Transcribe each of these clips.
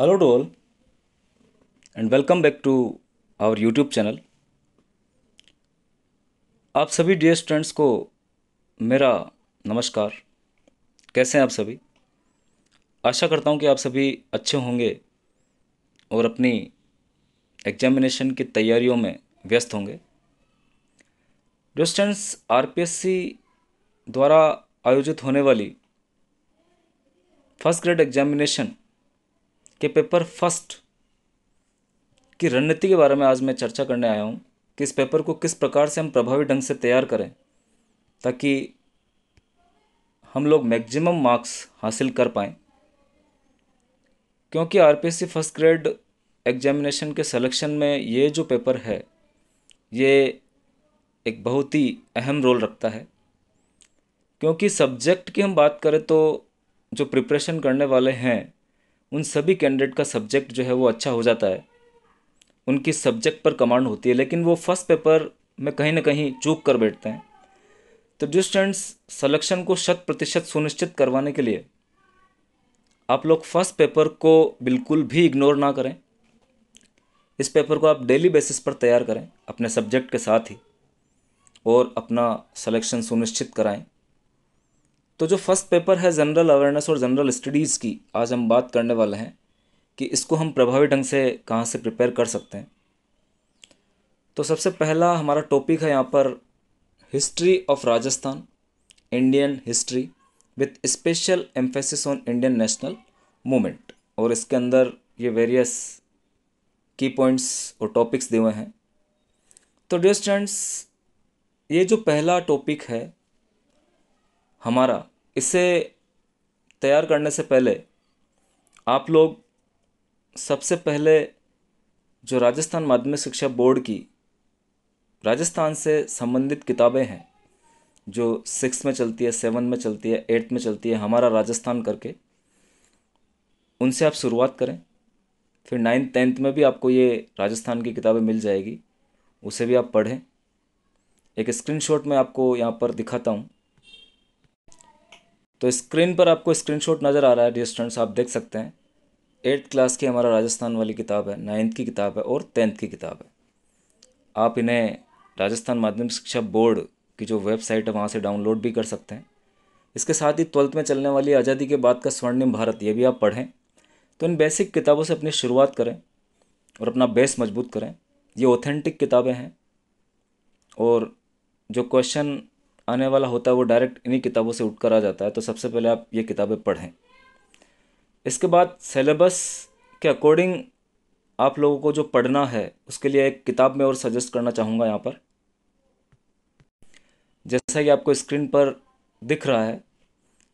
hello डोल and welcome back to our YouTube channel आप सभी डियर स्टूडेंट्स को मेरा नमस्कार कैसे हैं आप सभी आशा करता हूं कि आप सभी अच्छे होंगे और अपनी एग्जामिनेशन की तैयारियों में व्यस्त होंगे डियर स्टूडेंट्स आरपीएससी द्वारा आयोजित होने वाली फर्स्ट ग्रेड एग्जामिनेशन के पेपर फर्स्ट की रणनीति के बारे में आज मैं चर्चा करने आया हूँ कि इस पेपर को किस प्रकार से हम प्रभावी ढंग से तैयार करें ताकि हम लोग मैक्सिमम मार्क्स हासिल कर पाएँ क्योंकि आर फर्स्ट ग्रेड एग्जामिनेशन के सिलेक्शन में ये जो पेपर है ये एक बहुत ही अहम रोल रखता है क्योंकि सब्जेक्ट की हम बात करें तो जो प्रिपरेशन करने वाले हैं उन सभी कैंडिडेट का सब्जेक्ट जो है वो अच्छा हो जाता है उनकी सब्जेक्ट पर कमांड होती है लेकिन वो फर्स्ट पेपर में कहीं ना कहीं चूक कर बैठते हैं तो जो स्टूडेंट्स सलेक्शन को शत प्रतिशत सुनिश्चित करवाने के लिए आप लोग फर्स्ट पेपर को बिल्कुल भी इग्नोर ना करें इस पेपर को आप डेली बेसिस पर तैयार करें अपने सब्जेक्ट के साथ ही और अपना सलेक्शन सुनिश्चित कराएं तो जो फर्स्ट पेपर है जनरल अवेयरनेस और जनरल स्टडीज़ की आज हम बात करने वाले हैं कि इसको हम प्रभावी ढंग से कहाँ से प्रिपेयर कर सकते हैं तो सबसे पहला हमारा टॉपिक है यहाँ पर history of Rajasthan Indian history with special emphasis on Indian national movement और इसके अंदर ये वेरियस की पॉइंट्स और टॉपिक्स दिए हुए हैं तो डियर स्टूडेंट्स ये जो पहला टॉपिक है हमारा इसे तैयार करने से पहले आप लोग सबसे पहले जो राजस्थान माध्यमिक शिक्षा बोर्ड की राजस्थान से संबंधित किताबें हैं जो सिक्स में चलती है सेवन में चलती है एट्थ में चलती है हमारा राजस्थान करके उनसे आप शुरुआत करें फिर नाइन्थ टेंथ में भी आपको ये राजस्थान की किताबें मिल जाएगी उसे भी आप पढ़ें एक स्क्रीनशॉट मैं आपको यहाँ पर दिखाता हूँ तो स्क्रीन पर आपको स्क्रीनशॉट नज़र आ रहा है डी स्टूडेंट्स आप देख सकते हैं एट्थ क्लास की हमारा राजस्थान वाली किताब है नाइन्थ की किताब है और टेंथ की किताब है आप इन्हें राजस्थान माध्यमिक शिक्षा बोर्ड की जो वेबसाइट है वहाँ से डाउनलोड भी कर सकते हैं इसके साथ ही ट्वेल्थ में चलने वाली आज़ादी के बाद का स्वर्णिम भारत ये भी आप पढ़ें तो इन बेसिक किताबों से अपनी शुरुआत करें और अपना बेस मजबूत करें ये ऑथेंटिक किताबें हैं और जो क्वेश्चन आने वाला होता है वो डायरेक्ट इन्हीं किताबों से उठकर आ जाता है तो सबसे पहले आप ये किताबें पढ़ें इसके बाद सिलेबस के अकॉर्डिंग आप लोगों को जो पढ़ना है उसके लिए एक किताब में और सजेस्ट करना चाहूँगा यहाँ पर जैसा कि आपको स्क्रीन पर दिख रहा है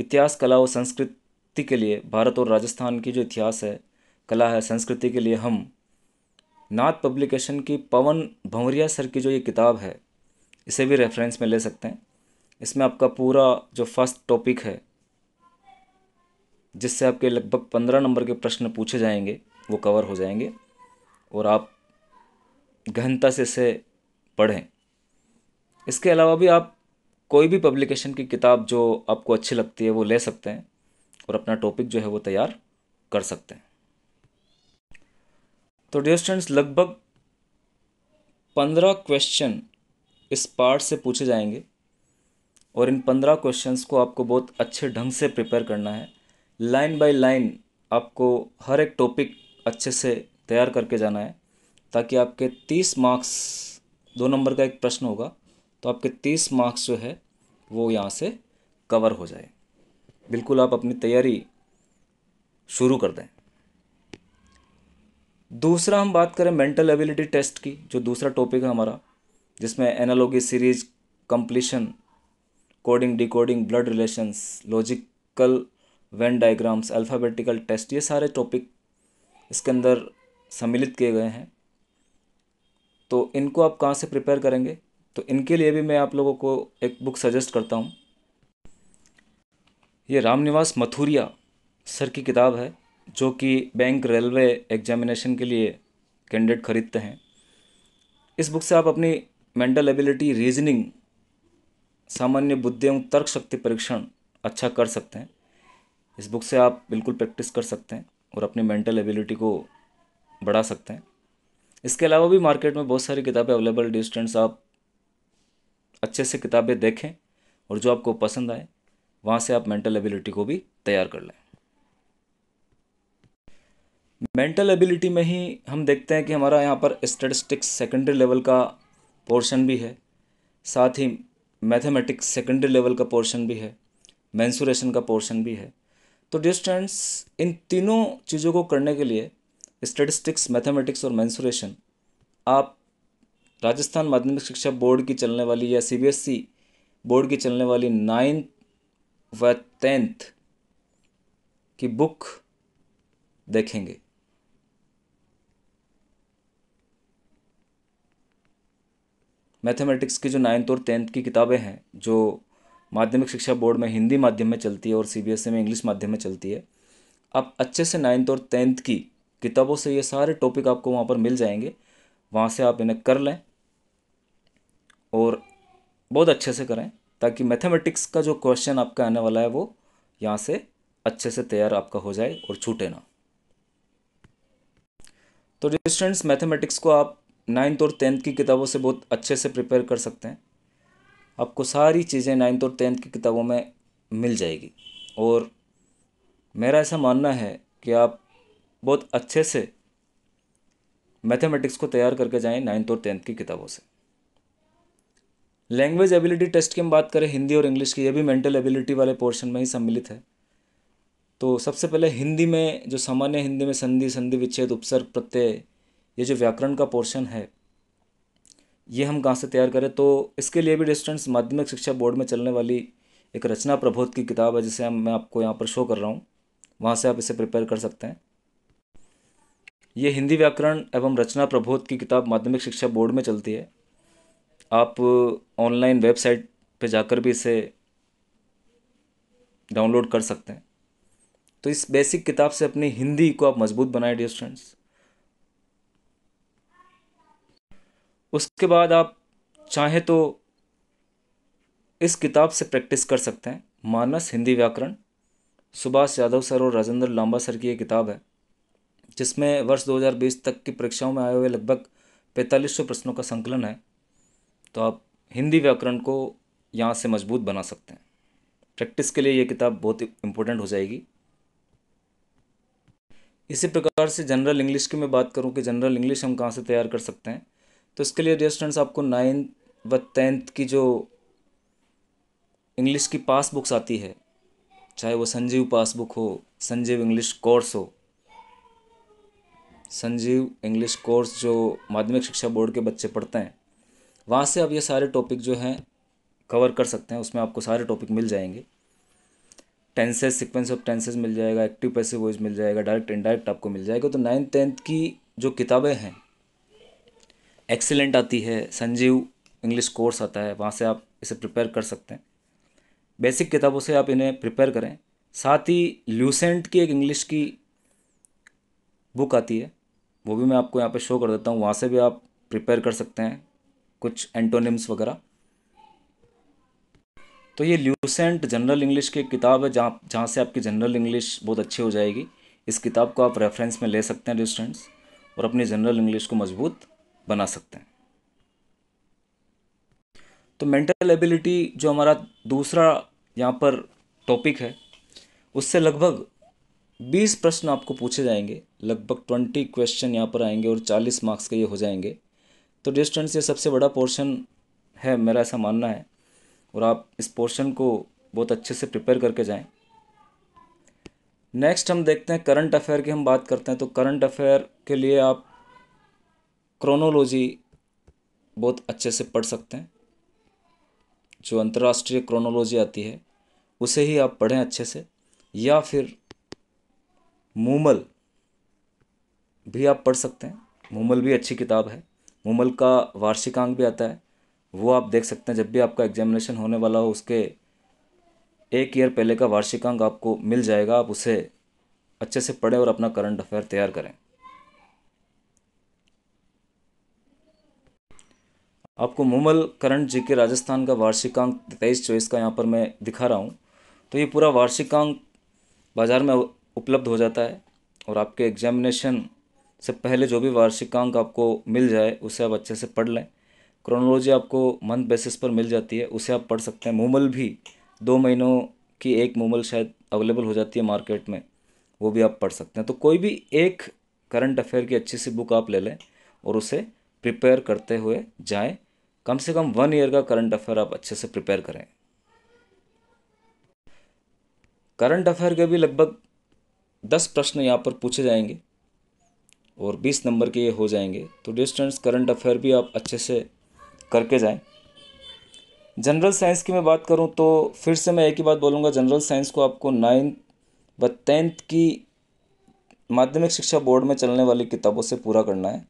इतिहास कला और संस्कृति के लिए भारत और राजस्थान की जो इतिहास है कला है संस्कृति के लिए हम नाथ पब्लिकेशन की पवन भंवरिया सर की जो ये किताब है इसे भी रेफरेंस में ले सकते हैं इसमें आपका पूरा जो फर्स्ट टॉपिक है जिससे आपके लगभग पंद्रह नंबर के प्रश्न पूछे जाएंगे वो कवर हो जाएंगे और आप गहनता से इसे पढ़ें इसके अलावा भी आप कोई भी पब्लिकेशन की किताब जो आपको अच्छी लगती है वो ले सकते हैं और अपना टॉपिक जो है वो तैयार कर सकते हैं तो डियर स्टूडेंट्स लगभग पंद्रह क्वेश्चन इस पार्ट से पूछे जाएंगे और इन पंद्रह क्वेश्चंस को आपको बहुत अच्छे ढंग से प्रिपेयर करना है लाइन बाय लाइन आपको हर एक टॉपिक अच्छे से तैयार करके जाना है ताकि आपके तीस मार्क्स दो नंबर का एक प्रश्न होगा तो आपके तीस मार्क्स जो है वो यहाँ से कवर हो जाए बिल्कुल आप अपनी तैयारी शुरू कर दें दूसरा हम बात करें मेंटल एबिलिटी टेस्ट की जो दूसरा टॉपिक है हमारा जिसमें analogy series completion coding decoding blood relations logical Venn diagrams alphabetical test ये सारे टॉपिक इसके अंदर सम्मिलित किए गए हैं तो इनको आप कहाँ से प्रिपेयर करेंगे तो इनके लिए भी मैं आप लोगों को एक बुक सजेस्ट करता हूँ ये रामनिवास मथुरिया सर की किताब है जो कि बैंक रेलवे एग्जामिनेशन के लिए कैंडिडेट खरीदते हैं इस बुक से आप अपनी मेंटल एबिलिटी रीजनिंग सामान्य बुद्धि एवं तर्क शक्ति परीक्षण अच्छा कर सकते हैं इस बुक से आप बिल्कुल प्रैक्टिस कर सकते हैं और अपनी मेंटल एबिलिटी को बढ़ा सकते हैं इसके अलावा भी मार्केट में बहुत सारी किताबें अवेलेबल डिस्टेंट्स आप अच्छे से किताबें देखें और जो आपको पसंद आए वहाँ से आप मेंटल एबिलिटी को भी तैयार कर लें मेंटल एबिलिटी में ही हम देखते हैं कि हमारा यहाँ पर स्टेटिस्टिक्स सेकेंडरी लेवल का पोर्शन भी है साथ ही मैथमेटिक्स सेकेंडरी लेवल का पोर्शन भी है मैंसुरेशन का पोर्शन भी है तो डियर स्टूडेंट्स इन तीनों चीज़ों को करने के लिए स्टेटिस्टिक्स मैथमेटिक्स और मैंसुरेशन आप राजस्थान माध्यमिक शिक्षा बोर्ड की चलने वाली या सीबीएसई e बोर्ड की चलने वाली नाइन्थ व टेंथ की बुक देखेंगे मैथमेटिक्स की जो नाइन्थ और टेंथ की किताबें हैं जो माध्यमिक शिक्षा बोर्ड में हिंदी माध्यम में चलती है और सी बी एस ई में इंग्लिश माध्यम में चलती है आप अच्छे से नाइन्थ और टेंथ की किताबों से ये सारे टॉपिक आपको वहाँ पर मिल जाएंगे वहाँ से आप इन्हें कर लें और बहुत अच्छे से करें ताकि मैथमेटिक्स का जो क्वेश्चन आपका आने वाला है वो यहाँ से अच्छे से तैयार आपका हो जाए और छूटे ना तो डिस्टेंस मैथमेटिक्स को आप नाइन्थ और टेंथ की किताबों से बहुत अच्छे से प्रिपेयर कर सकते हैं आपको सारी चीज़ें नाइन्थ और टेंथ की किताबों में मिल जाएगी और मेरा ऐसा मानना है कि आप बहुत अच्छे से मैथमेटिक्स को तैयार करके जाएं नाइन्थ और टेंथ की किताबों से लैंग्वेज एबिलिटी टेस्ट की हम बात करें हिंदी और इंग्लिश की यह भी मेंटल एबिलिटी वाले पोर्शन में ही सम्मिलित है तो सबसे पहले हिंदी में जो सामान्य हिंदी में संधि संधि विच्छेद उपसर्ग प्रत्यय ये जो व्याकरण का पोर्शन है ये हम कहाँ से तैयार करें तो इसके लिए भी डिस्टेंस माध्यमिक शिक्षा बोर्ड में चलने वाली एक रचना प्रबोध की किताब है जिसे हम मैं आपको यहाँ पर शो कर रहा हूँ वहाँ से आप इसे प्रिपेयर कर सकते हैं ये हिंदी व्याकरण एवं रचना प्रबोध की किताब माध्यमिक शिक्षा बोर्ड में चलती है आप ऑनलाइन वेबसाइट पे जाकर भी इसे डाउनलोड कर सकते हैं तो इस बेसिक किताब से अपनी हिंदी को आप मजबूत बनाए डियर स्टूडेंट्स उसके बाद आप चाहें तो इस किताब से प्रैक्टिस कर सकते हैं मानस हिंदी व्याकरण सुभाष यादव सर और राजेंद्र लांबा सर की ये किताब है जिसमें वर्ष 2020 तक की परीक्षाओं में आए हुए लगभग पैंतालीस प्रश्नों का संकलन है तो आप हिंदी व्याकरण को यहाँ से मजबूत बना सकते हैं प्रैक्टिस के लिए ये किताब बहुत इम्पोर्टेंट हो जाएगी इसी प्रकार से जनरल इंग्लिश की मैं बात करूँ कि जनरल इंग्लिश हम कहाँ से तैयार कर सकते हैं तो इसके लिए डियर स्टूडेंट्स आपको नाइन्थ व टेंथ की जो इंग्लिश की पास बुक्स आती है चाहे वो संजीव पास बुक हो संजीव इंग्लिश कोर्स हो संजीव इंग्लिश कोर्स जो माध्यमिक शिक्षा बोर्ड के बच्चे पढ़ते हैं वहाँ से आप ये सारे टॉपिक जो हैं कवर कर सकते हैं उसमें आपको सारे टॉपिक मिल जाएंगे टेंसेज सीक्वेंस ऑफ टेंसेज मिल जाएगा एक्टिव पैसिव वॉइस मिल जाएगा डायरेक्ट इनडायरेक्ट आपको मिल जाएगा तो नाइन्थ टेंथ की जो किताबें हैं एक्सीलेंट आती है संजीव इंग्लिश कोर्स आता है वहाँ से आप इसे प्रिपेयर कर सकते हैं बेसिक किताबों से आप इन्हें प्रिपेयर करें साथ ही ल्यूसेंट की एक इंग्लिश की बुक आती है वो भी मैं आपको यहाँ पे शो कर देता हूँ वहाँ से भी आप प्रिपेयर कर सकते हैं कुछ एंटोनिम्स वगैरह तो ये ल्यूसेंट जनरल इंग्लिश की किताब है जहाँ जहाँ से आपकी जनरल इंग्लिश बहुत अच्छी हो जाएगी इस किताब को आप रेफरेंस में ले सकते हैं स्टूडेंट्स और अपनी जनरल इंग्लिश को मजबूत बना सकते हैं तो मेंटल एबिलिटी जो हमारा दूसरा यहाँ पर टॉपिक है उससे लगभग बीस प्रश्न आपको पूछे जाएंगे लगभग ट्वेंटी क्वेश्चन यहाँ पर आएंगे और चालीस मार्क्स के ये हो जाएंगे तो डिस्टेंस ये सबसे बड़ा पोर्शन है मेरा ऐसा मानना है और आप इस पोर्शन को बहुत अच्छे से प्रिपेयर करके जाएं नेक्स्ट हम देखते हैं करंट अफेयर की हम बात करते हैं तो करंट अफेयर के लिए आप क्रोनोलॉजी बहुत अच्छे से पढ़ सकते हैं जो अंतर्राष्ट्रीय क्रोनोलॉजी आती है उसे ही आप पढ़ें अच्छे से या फिर मूमल भी आप पढ़ सकते हैं मूमल भी अच्छी किताब है मूमल का वार्षिकांक भी आता है वो आप देख सकते हैं जब भी आपका एग्जामिनेशन होने वाला हो उसके एक ईयर पहले का वार्षिकांक आपको मिल जाएगा आप उसे अच्छे से पढ़ें और अपना करंट अफेयर तैयार करें आपको मुमल करंट जी के राजस्थान का वार्षिकांक तेईस चौबीस का यहाँ पर मैं दिखा रहा हूँ तो ये पूरा वार्षिकांक बाज़ार में उपलब्ध हो जाता है और आपके एग्जामिनेशन से पहले जो भी वार्षिकांक आपको मिल जाए उसे आप अच्छे से पढ़ लें क्रोनोलॉजी आपको मंथ बेसिस पर मिल जाती है उसे आप पढ़ सकते हैं मूमल भी दो महीनों की एक मूमल शायद अवेलेबल हो जाती है मार्केट में वो भी आप पढ़ सकते हैं तो कोई भी एक करंट अफेयर की अच्छी सी बुक आप ले लें और उसे प्रिपेयर करते हुए जाएं कम से कम वन ईयर का करंट अफेयर आप अच्छे से प्रिपेयर करें करंट अफेयर के भी लगभग दस प्रश्न यहाँ पर पूछे जाएंगे और बीस नंबर के ये हो जाएंगे तो डिस्टेंस करंट अफेयर भी आप अच्छे से करके जाएं जनरल साइंस की मैं बात करूँ तो फिर से मैं एक ही बात बोलूँगा जनरल साइंस को आपको नाइन्थ व टेंथ की माध्यमिक शिक्षा बोर्ड में चलने वाली किताबों से पूरा करना है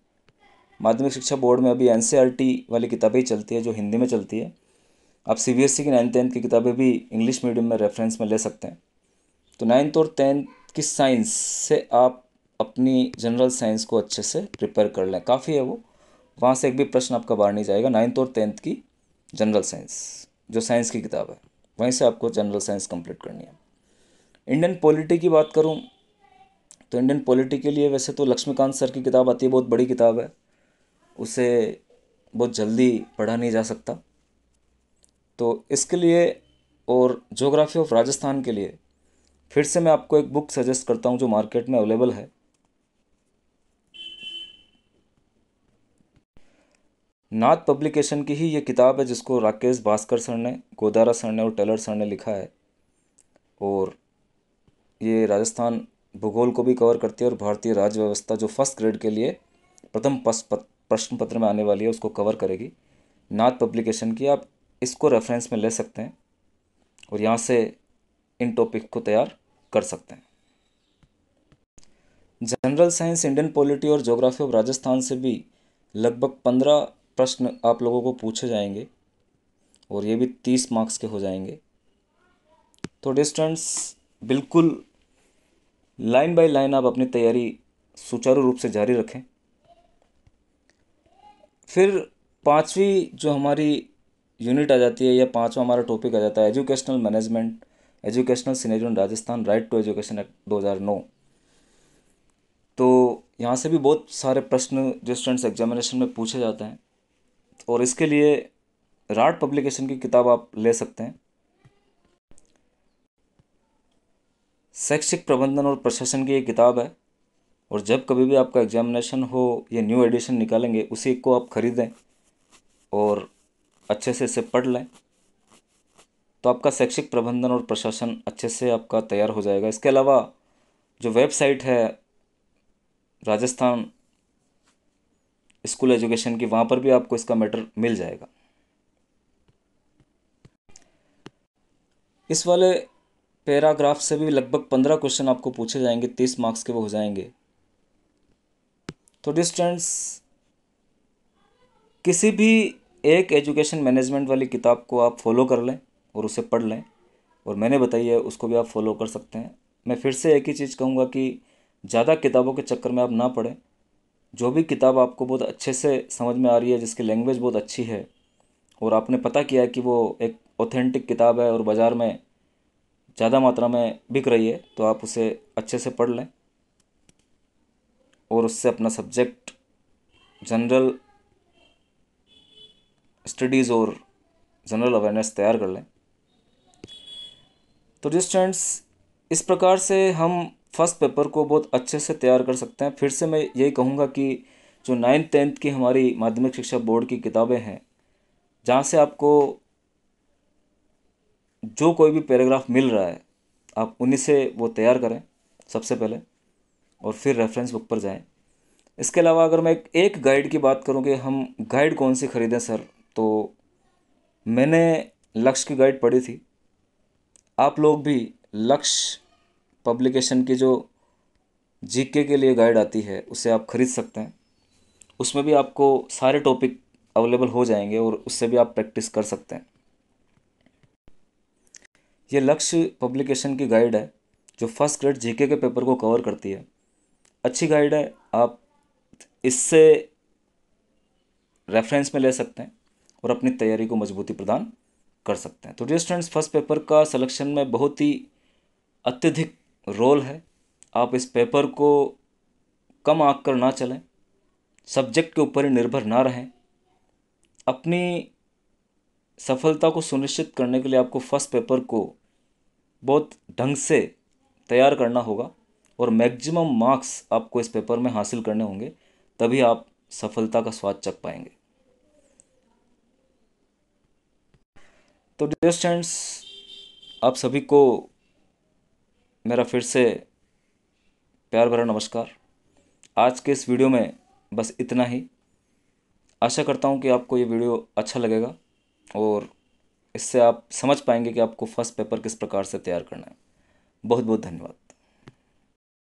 माध्यमिक शिक्षा बोर्ड में अभी एन e वाली किताबें ही चलती है जो हिंदी में चलती है आप सी बी एस ई की नाइन्थ टेंथ की किताबें भी इंग्लिश मीडियम में रेफरेंस में ले सकते हैं तो नाइन्थ और टेंथ की साइंस से आप अपनी जनरल साइंस को अच्छे से प्रिपेयर कर लें काफ़ी है वो वहाँ से एक भी प्रश्न आपका बाहर नहीं जाएगा नाइन्थ और टेंथ की जनरल साइंस जो साइंस की किताब है वहीं से आपको जनरल साइंस कंप्लीट करनी है इंडियन पॉलिटी की बात करूँ तो इंडियन पॉलिटी के लिए वैसे तो लक्ष्मीकांत सर की किताब आती है बहुत बड़ी किताब है उसे बहुत जल्दी पढ़ा नहीं जा सकता तो इसके लिए और जोग्राफ़ी ऑफ राजस्थान के लिए फिर से मैं आपको एक बुक सजेस्ट करता हूँ जो मार्केट में अवेलेबल है नाथ पब्लिकेशन की ही ये किताब है जिसको राकेश भास्कर सर ने गोदारा सर ने और टेलर सर ने लिखा है और ये राजस्थान भूगोल को भी कवर करती है और भारतीय राज्य व्यवस्था जो फर्स्ट ग्रेड के लिए प्रथम प्रश्न पत्र में आने वाली है उसको कवर करेगी नाथ पब्लिकेशन की आप इसको रेफरेंस में ले सकते हैं और यहाँ से इन टॉपिक को तैयार कर सकते हैं जनरल साइंस इंडियन पॉलिटी और जोग्राफी ऑफ राजस्थान से भी लगभग पंद्रह प्रश्न आप लोगों को पूछे जाएंगे और ये भी तीस मार्क्स के हो जाएंगे तो डिस्टेंस बिल्कुल लाइन बाय लाइन आप अपनी तैयारी सुचारू रूप से जारी रखें फिर पांचवी जो हमारी यूनिट आ जाती है या पाँचवा हमारा टॉपिक आ जाता है educational management educational scenario in Rajasthan right to education act नौ तो यहाँ से भी बहुत सारे प्रश्न जो स्टूडेंट्स एग्जामिनेशन में पूछे जाते हैं और इसके लिए राट पब्लिकेशन की किताब आप ले सकते हैं शैक्षिक प्रबंधन और प्रशासन की ये किताब है और जब कभी भी आपका एग्जामिनेशन हो या न्यू एडिशन निकालेंगे उसी को आप ख़रीदें और अच्छे से इसे पढ़ लें तो आपका शैक्षिक प्रबंधन और प्रशासन अच्छे से आपका तैयार हो जाएगा इसके अलावा जो वेबसाइट है राजस्थान स्कूल एजुकेशन की वहाँ पर भी आपको इसका मैटर मिल जाएगा इस वाले पैराग्राफ से भी लगभग पंद्रह क्वेश्चन आपको पूछे जाएंगे तीस मार्क्स के वो हो जाएंगे तो डिस्टेंस किसी भी एक एजुकेशन मैनेजमेंट वाली किताब को आप फॉलो कर लें और उसे पढ़ लें और मैंने बताई है उसको भी आप फॉलो कर सकते हैं मैं फिर से एक ही चीज़ कहूँगा कि ज़्यादा किताबों के चक्कर में आप ना पढ़ें जो भी किताब आपको बहुत अच्छे से समझ में आ रही है जिसकी लैंग्वेज बहुत अच्छी है और आपने पता किया कि वो एक ऑथेंटिक किताब है और बाज़ार में ज़्यादा मात्रा में बिक रही है तो आप उसे अच्छे से पढ़ लें और उससे अपना सब्जेक्ट जनरल स्टडीज़ और जनरल अवेयरनेस तैयार कर लें तो स्टूडेंट्स इस प्रकार से हम फर्स्ट पेपर को बहुत अच्छे से तैयार कर सकते हैं फिर से मैं यही कहूँगा कि जो नाइन्थ टेंथ की हमारी माध्यमिक शिक्षा बोर्ड की किताबें हैं जहाँ से आपको जो कोई भी पैराग्राफ मिल रहा है आप उन्हीं से वो तैयार करें सबसे पहले और फिर रेफरेंस बुक पर जाएँ इसके अलावा अगर मैं एक गाइड की बात करूँ कि हम गाइड कौन सी ख़रीदें सर तो मैंने लक्ष्य की गाइड पढ़ी थी आप लोग भी लक्ष्य पब्लिकेशन की जो जीके के लिए गाइड आती है उसे आप ख़रीद सकते हैं उसमें भी आपको सारे टॉपिक अवेलेबल हो जाएंगे और उससे भी आप प्रैक्टिस कर सकते हैं ये लक्ष्य पब्लिकेशन की गाइड है जो फर्स्ट ग्रेड जीके के पेपर को कवर करती है अच्छी गाइड है आप इससे रेफरेंस में ले सकते हैं और अपनी तैयारी को मजबूती प्रदान कर सकते हैं तो डियर स्टूडेंट्स फर्स्ट पेपर का सिलेक्शन में बहुत ही अत्यधिक रोल है आप इस पेपर को कम आँख कर ना चलें सब्जेक्ट के ऊपर ही निर्भर ना रहें अपनी सफलता को सुनिश्चित करने के लिए आपको फर्स्ट पेपर को बहुत ढंग से तैयार करना होगा और मैक्सिमम मार्क्स आपको इस पेपर में हासिल करने होंगे तभी आप सफलता का स्वाद चख पाएंगे तो डियर स्टूडेंट्स आप सभी को मेरा फिर से प्यार भरा नमस्कार आज के इस वीडियो में बस इतना ही आशा करता हूँ कि आपको ये वीडियो अच्छा लगेगा और इससे आप समझ पाएंगे कि आपको फर्स्ट पेपर किस प्रकार से तैयार करना है बहुत बहुत धन्यवाद